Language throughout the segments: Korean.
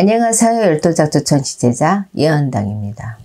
안녕하세요. 열도작두천 시제자 예언당입니다.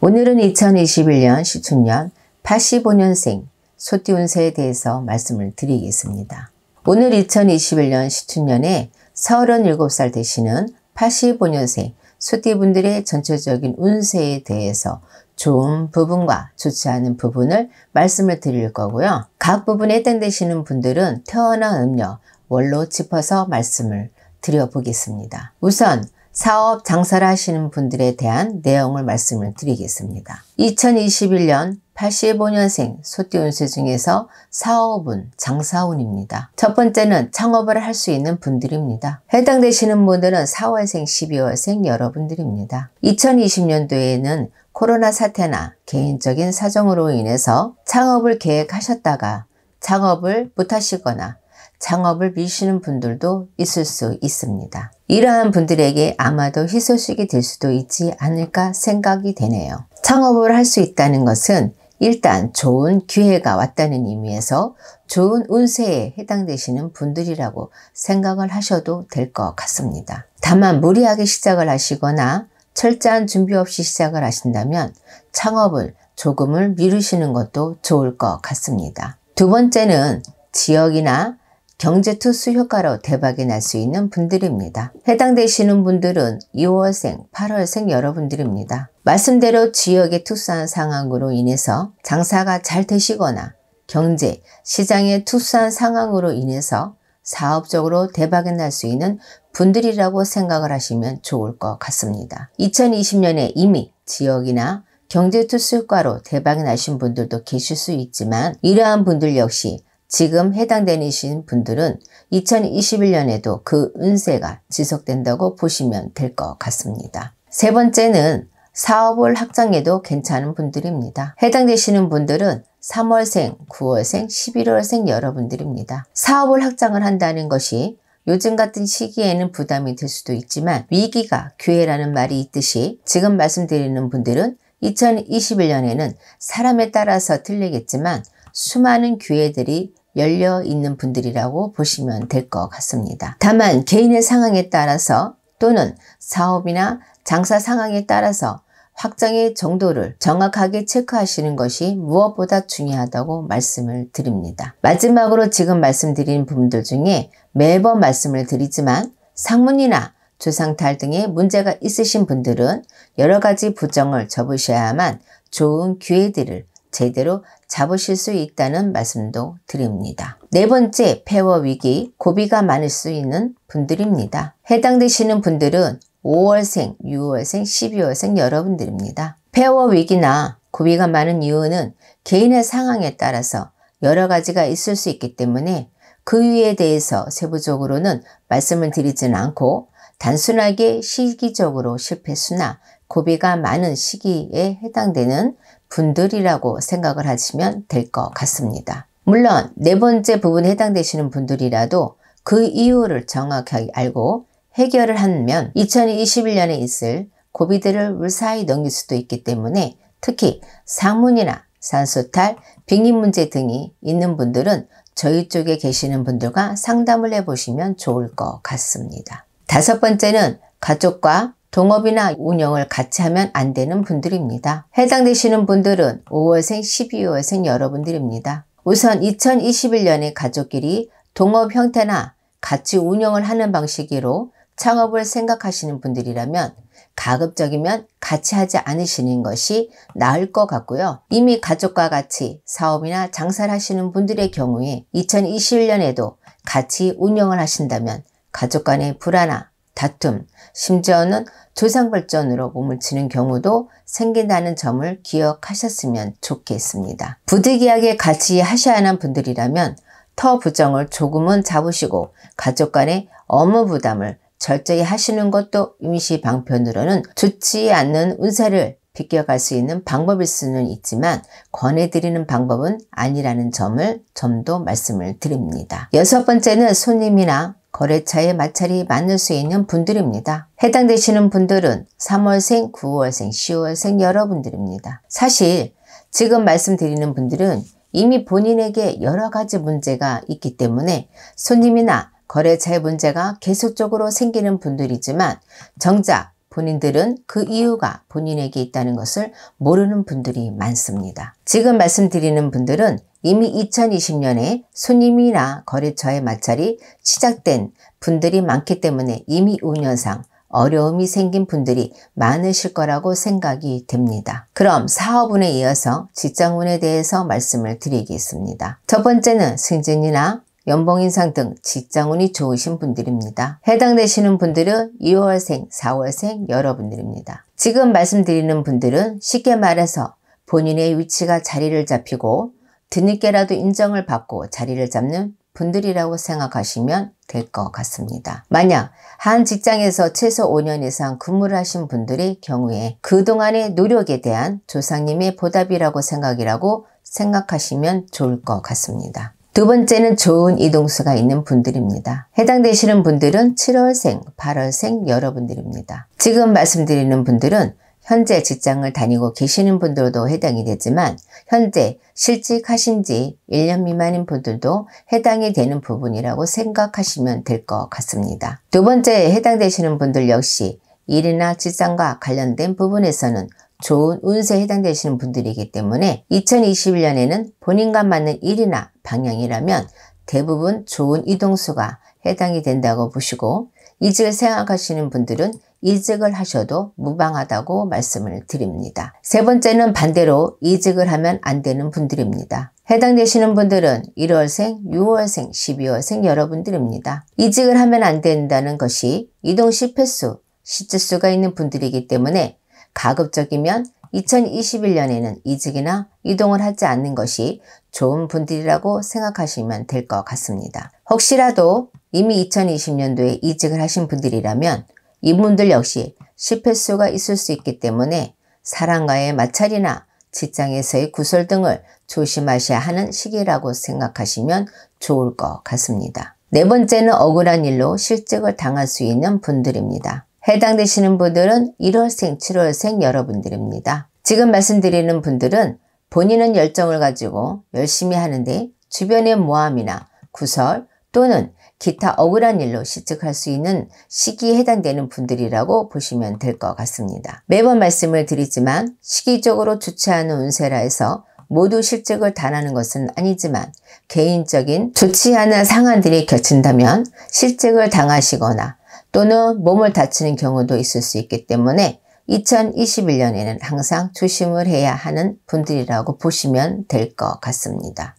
오늘은 2021년 시춘년 85년생 소띠운세에 대해서 말씀을 드리겠습니다. 오늘 2021년 시춘년에 37살 되시는 85년생 소띠분들의 전체적인 운세에 대해서 좋은 부분과 좋지 않은 부분을 말씀을 드릴 거고요. 각 부분에 해당되시는 분들은 태어난 음력, 원로 짚어서 말씀을 드려보겠습니다. 우선 사업 장사를 하시는 분들에 대한 내용을 말씀을 드리겠습니다. 2021년 85년생 소띠운세 중에서 사업은 장사운입니다. 첫 번째는 창업을 할 수 있는 분들입니다. 해당되시는 분들은 4월생, 12월생 여러분들입니다. 2020년도에는 코로나 사태나 개인적인 사정으로 인해서 창업을 계획하셨다가 창업을 못하시거나 창업을 미시는 분들도 있을 수 있습니다. 이러한 분들에게 아마도 희소식이 될 수도 있지 않을까 생각이 되네요. 창업을 할 수 있다는 것은 일단 좋은 기회가 왔다는 의미에서 좋은 운세에 해당되시는 분들이라고 생각을 하셔도 될 것 같습니다. 다만 무리하게 시작을 하시거나 철저한 준비 없이 시작을 하신다면 창업을 조금을 미루시는 것도 좋을 것 같습니다. 두 번째는 지역이나 경제투수 효과로 대박이 날 수 있는 분들입니다. 해당되시는 분들은 2월생, 8월생 여러분들입니다. 말씀대로 지역의 투수한 상황으로 인해서 장사가 잘 되시거나 경제, 시장의 투수한 상황으로 인해서 사업적으로 대박이 날 수 있는 분들이라고 생각을 하시면 좋을 것 같습니다. 2020년에 이미 지역이나 경제투수 효과로 대박이 나신 분들도 계실 수 있지만 이러한 분들 역시 지금 해당되신 분들은 2021년에도 그 운세가 지속된다고 보시면 될 것 같습니다. 세 번째는 사업을 확장해도 괜찮은 분들입니다. 해당되시는 분들은 3월생, 9월생, 11월생 여러분들입니다. 사업을 확장을 한다는 것이 요즘 같은 시기에는 부담이 될 수도 있지만 위기가 기회라는 말이 있듯이 지금 말씀드리는 분들은 2021년에는 사람에 따라서 틀리겠지만 수많은 기회들이 열려 있는 분들이라고 보시면 될 것 같습니다. 다만 개인의 상황에 따라서 또는 사업이나 장사 상황에 따라서 확장의 정도를 정확하게 체크하시는 것이 무엇보다 중요하다고 말씀을 드립니다. 마지막으로 지금 말씀드린 부분들 중에 매번 말씀을 드리지만 상문이나 조상탈 등의 문제가 있으신 분들은 여러 가지 부정을 접으셔야만 좋은 기회들을 제대로 잡으실 수 있다는 말씀도 드립니다. 네 번째 폐허 위기 고비가 많을 수 있는 분들입니다. 해당되시는 분들은 5월생, 6월생, 12월생 여러분들입니다. 폐허 위기나 고비가 많은 이유는 개인의 상황에 따라서 여러 가지가 있을 수 있기 때문에 그 위에 대해서 세부적으로는 말씀을 드리지는 않고 단순하게 시기적으로 실패수나 고비가 많은 시기에 해당되는 분들이라고 생각을 하시면 될 것 같습니다. 물론 네 번째 부분에 해당되시는 분들이라도 그 이유를 정확하게 알고 해결을 하면 2021년에 있을 고비들을 무사히 넘길 수도 있기 때문에 특히 상문이나 산소탈, 빙의 문제 등이 있는 분들은 저희 쪽에 계시는 분들과 상담을 해보시면 좋을 것 같습니다. 다섯 번째는 가족과 동업이나 운영을 같이 하면 안 되는 분들입니다. 해당되시는 분들은 5월생, 12월생 여러분들입니다. 우선 2021년에 가족끼리 동업 형태나 같이 운영을 하는 방식으로 창업을 생각하시는 분들이라면 가급적이면 같이 하지 않으시는 것이 나을 것 같고요. 이미 가족과 같이 사업이나 장사를 하시는 분들의 경우에 2021년에도 같이 운영을 하신다면 가족 간의 불안함 다툼, 심지어는 조상발전으로 몸을 치는 경우도 생긴다는 점을 기억하셨으면 좋겠습니다. 부득이하게 같이 하셔야 하는 분들이라면 터 부정을 조금은 잡으시고 가족 간의 업무 부담을 절저히 하시는 것도 임시 방편으로는 좋지 않는 운세를 비껴갈 수 있는 방법일 수는 있지만 권해드리는 방법은 아니라는 점을 좀 더 말씀을 드립니다. 여섯 번째는 손님이나 거래처에 마찰이 많을 수 있는 분들입니다. 해당되시는 분들은 3월생, 9월생, 10월생 여러분들입니다. 사실 지금 말씀드리는 분들은 이미 본인에게 여러 가지 문제가 있기 때문에 손님이나 거래처의 문제가 계속적으로 생기는 분들이지만 정작 본인들은 그 이유가 본인에게 있다는 것을 모르는 분들이 많습니다. 지금 말씀드리는 분들은 이미 2020년에 손님이나 거래처의 마찰이 시작된 분들이 많기 때문에 이미 운영상 어려움이 생긴 분들이 많으실 거라고 생각이 됩니다. 그럼 사업운에 이어서 직장운에 대해서 말씀을 드리겠습니다. 첫 번째는 승진이나 연봉 인상 등 직장운이 좋으신 분들입니다. 해당되시는 분들은 2월생, 4월생 여러분들입니다. 지금 말씀드리는 분들은 쉽게 말해서 본인의 위치가 자리를 잡히고 뒤늦게라도 인정을 받고 자리를 잡는 분들이라고 생각하시면 될 것 같습니다. 만약 한 직장에서 최소 5년 이상 근무를 하신 분들의 경우에 그동안의 노력에 대한 조상님의 보답이라고 생각이라고 생각하시면 좋을 것 같습니다. 두 번째는 좋은 이동수가 있는 분들입니다. 해당되시는 분들은 7월생, 8월생 여러분들입니다. 지금 말씀드리는 분들은 현재 직장을 다니고 계시는 분들도 해당이 되지만 현재 실직하신 지 1년 미만인 분들도 해당이 되는 부분이라고 생각하시면 될 것 같습니다. 두 번째 해당되시는 분들 역시 일이나 직장과 관련된 부분에서는 좋은 운세에 해당되시는 분들이기 때문에 2021년에는 본인과 맞는 일이나 방향이라면 대부분 좋은 이동수가 해당이 된다고 보시고 이직을 생각하시는 분들은 이직을 하셔도 무방하다고 말씀을 드립니다. 세 번째는 반대로 이직을 하면 안 되는 분들입니다. 해당되시는 분들은 1월생, 6월생, 12월생 여러분들입니다. 이직을 하면 안 된다는 것이 이동 실패수, 시지수가 있는 분들이기 때문에 가급적이면 2021년에는 이직이나 이동을 하지 않는 것이 좋은 분들이라고 생각하시면 될 것 같습니다. 혹시라도 이미 2020년도에 이직을 하신 분들이라면 이분들 역시 실패수가 있을 수 있기 때문에 사랑과의 마찰이나 직장에서의 구설 등을 조심하셔야 하는 시기라고 생각하시면 좋을 것 같습니다. 네 번째는 억울한 일로 실직을 당할 수 있는 분들입니다. 해당되시는 분들은 1월생, 7월생 여러분들입니다. 지금 말씀드리는 분들은 본인은 열정을 가지고 열심히 하는데 주변의 모함이나 구설 또는 기타 억울한 일로 실직할 수 있는 시기에 해당되는 분들이라고 보시면 될 것 같습니다. 매번 말씀을 드리지만 시기적으로 좋지 않은 운세라 해서 모두 실직을 당하는 것은 아니지만 개인적인 좋지 않은 상황들이 겹친다면 실직을 당하시거나 또는 몸을 다치는 경우도 있을 수 있기 때문에 2021년에는 항상 조심을 해야 하는 분들이라고 보시면 될 것 같습니다.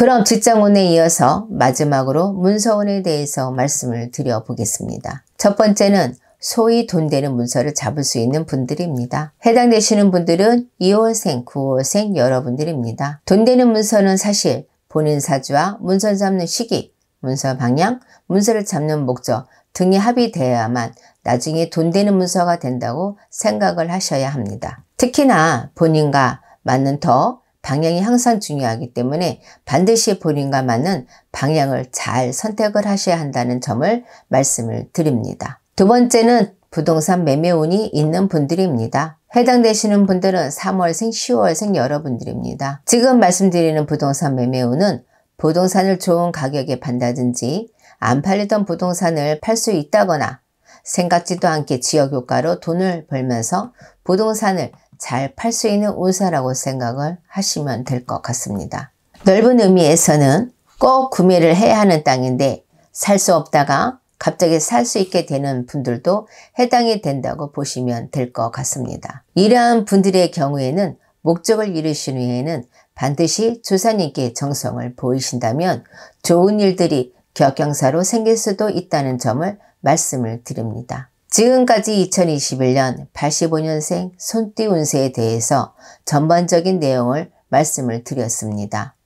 그럼 직장운에 이어서 마지막으로 문서운에 대해서 말씀을 드려보겠습니다. 첫 번째는 소위 돈 되는 문서를 잡을 수 있는 분들입니다. 해당되시는 분들은 2월생, 9월생 여러분들입니다. 돈 되는 문서는 사실 본인 사주와 문서 잡는 시기, 문서 방향, 문서를 잡는 목적 등이 합의되어야만 나중에 돈 되는 문서가 된다고 생각을 하셔야 합니다. 특히나 본인과 맞는 더 방향이 항상 중요하기 때문에 반드시 본인과 맞는 방향을 잘 선택을 하셔야 한다는 점을 말씀을 드립니다. 두 번째는 부동산 매매운이 있는 분들입니다. 해당되시는 분들은 3월생, 10월생 여러분들입니다. 지금 말씀드리는 부동산 매매운은 부동산을 좋은 가격에 판다든지 안 팔리던 부동산을 팔 수 있다거나 생각지도 않게 지역 효과로 돈을 벌면서 부동산을 잘팔수 있는 운사라고 생각을 하시면 될 것 같습니다. 넓은 의미에서는 꼭 구매를 해야 하는 땅인데 살 수 없다가 갑자기 살 수 있게 되는 분들도 해당이 된다고 보시면 될 것 같습니다. 이러한 분들의 경우에는 목적을 이루신 후에는 반드시 조사님께 정성을 보이신다면 좋은 일들이 격경사로 생길 수도 있다는 점을 말씀을 드립니다. 지금까지 2021년 85년생 손띠 운세에 대해서 전반적인 내용을 말씀을 드렸습니다.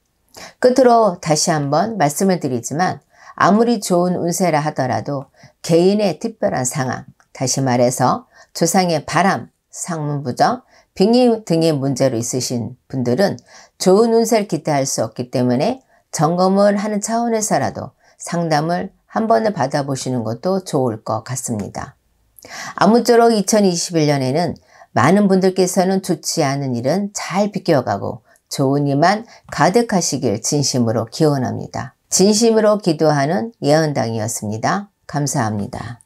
끝으로 다시 한번 말씀을 드리지만 아무리 좋은 운세라 하더라도 개인의 특별한 상황, 다시 말해서 조상의 바람, 상문부정, 빙의 등의 문제로 있으신 분들은 좋은 운세를 기대할 수 없기 때문에 점검을 하는 차원에서라도 상담을 한 번을 받아보시는 것도 좋을 것 같습니다. 아무쪼록 2021년에는 많은 분들께서는 좋지 않은 일은 잘 비껴가고 좋은 일만 가득하시길 진심으로 기원합니다. 진심으로 기도하는 예언당이었습니다. 감사합니다.